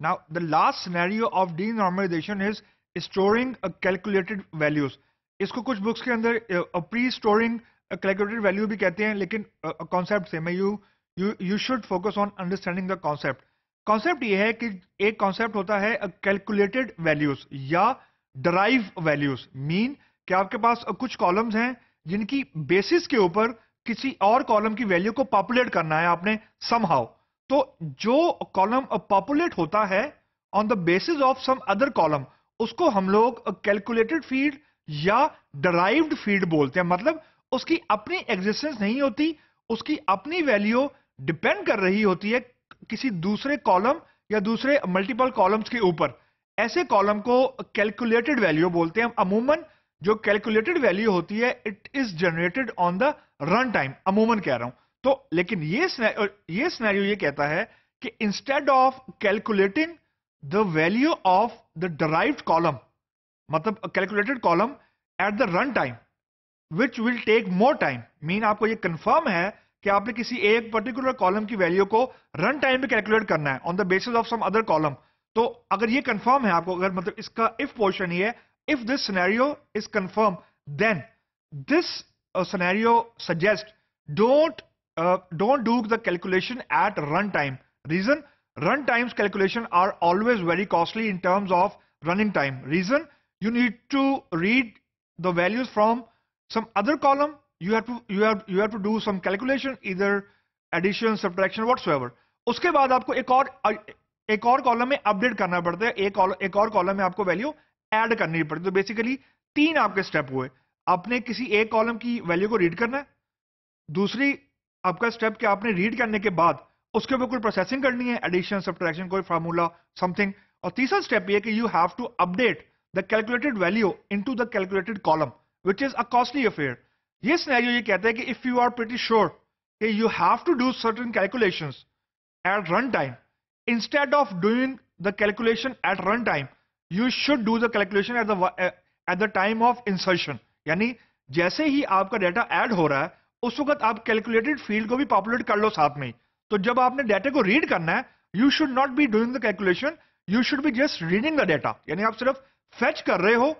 Now, the last scenario of denormalization is storing a calculated values. इसको कुछ books के अंदर प्री स्टोरिंग कैलकुलेटेड वैल्यू भी कहते हैं लेकिन कॉन्सेप्ट से मैं you you you should focus on understanding the concept concept ये है कि एक कॉन्सेप्ट होता है कैलकुलेटेड वैल्यूज या डराइव वैल्यूज मीन कि आपके पास कुछ कॉलम्स हैं जिनकी बेसिस के ऊपर किसी और कॉलम की वैल्यू को पॉपुलेट करना है आपने समहाउ तो जो कॉलम पॉपुलेट होता है on the basis of some other column उसको हम लोग कैलकुलेटेड फील्ड या डराइव्ड फील्ड बोलते हैं मतलब उसकी अपनी एग्जिस्टेंस नहीं होती उसकी अपनी वैल्यू डिपेंड कर रही होती है किसी दूसरे कॉलम या दूसरे मल्टीपल कॉलम्स के ऊपर ऐसे कॉलम को कैलकुलेटेड वैल्यू बोलते हैं अमूमन जो कैलकुलेटेड वैल्यू होती है it is generated on the run time अमूमन कह रहा हूं तो लेकिन ये ये स्नैरियो ये कहता है कि instead of calculating the value of the derive column मतलब calculated column at the run time which will take more time mean आपको ये कंफर्म है कि आपने किसी एक पर्टिकुलर कॉलम की वैल्यू को रन टाइम पे कैलकुलेट करना है on the basis of some other column तो अगर ये कंफर्म है आपको अगर मतलब इसका इफ पोर्शन ही है if this scenario is confirm then this scenario suggest don't uh, don't do the calculation at runtime. Reason, runtimes calculation are always very costly in terms of running time. Reason, you need to read the values from some other column. You have to you have you have to do some calculation, either addition, subtraction, whatsoever. उसके बाद आपको एक और एक और column में update करना पड़ता है एक और एक और कॉलम में आपको वैल्यू ऐड करनी पड़ती है तो बेसिकली तीन आपके स्टेप हुए आपने किसी एक कॉलम की वैल्यू को रीड करना है दूसरी आपका स्टेप कि आपने रीड करने के बाद उसके ऊपर कोई प्रोसेसिंग करनी है एडिशन सब्ट्रैक्शन कोई फार्मूला समथिंग और तीसरा स्टेप ये कि you have to update the calculated value into the calculated column which is a costly affair ये स्नैरियो ये कहता है कि if you are pretty sure कि you have to do certain calculation at run time instead of doing the calculation at run time you should do the calculation at the at the time of insertion यानी जैसे ही आपका data add हो रहा है उस वक्त आप calculated field को भी पॉपुलेट कर लो साथ में तो जब आपने डाटा को रीड करना है you should not be doing the calculation you should be just reading the data यानी आप सिर्फ फेच कर रहे हो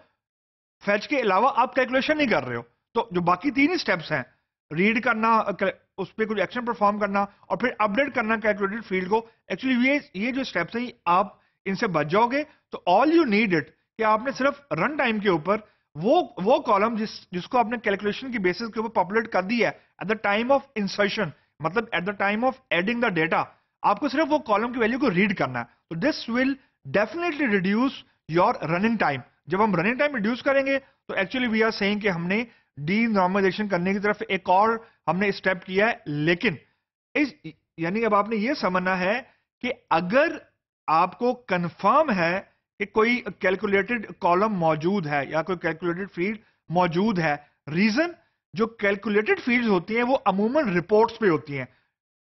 फेच के अलावा आप कैलकुलेशन नहीं कर रहे हो तो जो बाकी तीन ही स्टेप्स हैं रीड करना उस पर कुछ एक्शन परफॉर्म करना और फिर अपडेट करना कैलकुलेटेड फील्ड को एक्चुअली ये ये जो स्टेप्स हैं आप इनसे बच जाओगे तो ऑल यू नीड इट कि आपने सिर्फ रन टाइम के ऊपर वो वो कॉलम जिस जिसको आपने कैलकुलेशन की बेसिस के ऊपर पॉपुलेट कर दिया है at the time of insertion मतलब at the time of adding the data आपको सिर्फ वो कॉलम की वैल्यू को रीड करना है तो this will definitely reduce your running time जब हम रनिंग टाइम रिड्यूस करेंगे तो एक्चुअली वी आर सेइंग कि हमने डी नॉर्मलाइजेशन करने की तरफ एक और हमने स्टेप किया है लेकिन इस यानी अब आपने ये समझना है कि अगर आपको कंफर्म है कि कोई कैलकुलेटेड कॉलम मौजूद है या कोई कैलकुलेटेड फील्ड मौजूद है रीजन जो कैलकुलेटेड फील्ड होती हैं वो अमूमन रिपोर्ट्स पे होती हैं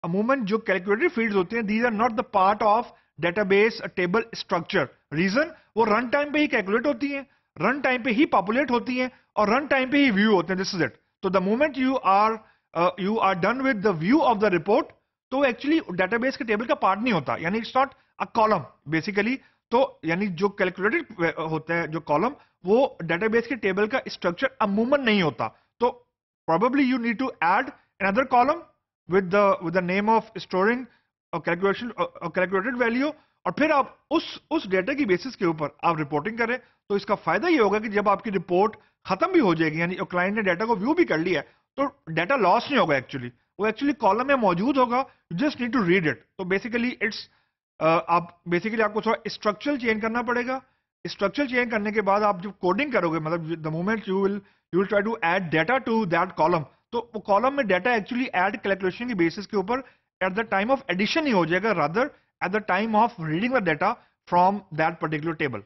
अमूमन जो कैलकुलेटेड फील्ड होती हैं these are not the part of database table structure reason वो रन टाइम पे ही कैलकुलेट होती हैं रन टाइम पे ही पॉपुलेट होती हैं और रन टाइम पे ही व्यू होते हैं दिस इज इट तो the moment you are you are done with the view of the report तो एक्चुअली डेटाबेस के टेबल का पार्ट नहीं होता यानी it's not a column basically तो यानी जो कैलकुलेटेड होते हैं जो कॉलम वो डेटाबेस के टेबल का स्ट्रक्चर अमूमन नहीं होता तो probably you need to add an other column with with the name of storing a calculation और फिर आप उस उस डेटा की बेसिस के ऊपर आप रिपोर्टिंग करें तो इसका फायदा ये होगा कि जब आपकी रिपोर्ट खत्म भी हो जाएगी यानी क्लाइंट ने डाटा को व्यू भी कर लिया है तो डाटा लॉस नहीं होगा एक्चुअली वो एक्चुअली कॉलम में मौजूद होगा you just need to read it तो बेसिकली इट्स आप बेसिकली आपको थोड़ा स्ट्रक्चरल चेंज करना पड़ेगा स्ट्रक्चर चेंज करने के बाद आप जब कोडिंग करोगे मतलब the moment you will you will try to add data to that column तो वो कॉलम में डेटा एक्चुअली ऐड कैलकुलेशन की बेसिस के ऊपर at the time of addition ही हो जाएगा rather at the time of reading the data from that particular table